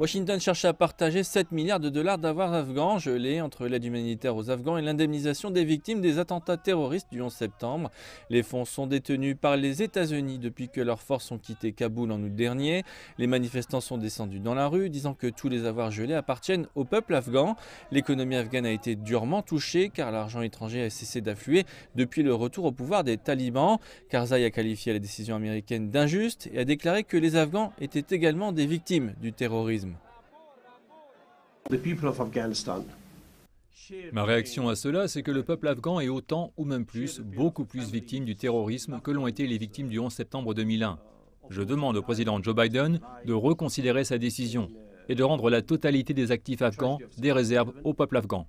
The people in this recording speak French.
Washington cherche à partager 7 milliards de dollars d'avoirs afghans gelés entre l'aide humanitaire aux Afghans et l'indemnisation des victimes des attentats terroristes du 11 septembre. Les fonds sont détenus par les États-Unis depuis que leurs forces ont quitté Kaboul en août dernier. Les manifestants sont descendus dans la rue, disant que tous les avoirs gelés appartiennent au peuple afghan. L'économie afghane a été durement touchée car l'argent étranger a cessé d'affluer depuis le retour au pouvoir des talibans. Karzai a qualifié la décision américaine d'injuste et a déclaré que les Afghans étaient également des victimes du terrorisme. Ma réaction à cela, c'est que le peuple afghan est autant ou même plus, beaucoup plus victime du terrorisme que l'ont été les victimes du 11 septembre 2001. Je demande au président Joe Biden de reconsidérer sa décision et de rendre la totalité des actifs afghans des réserves au peuple afghan.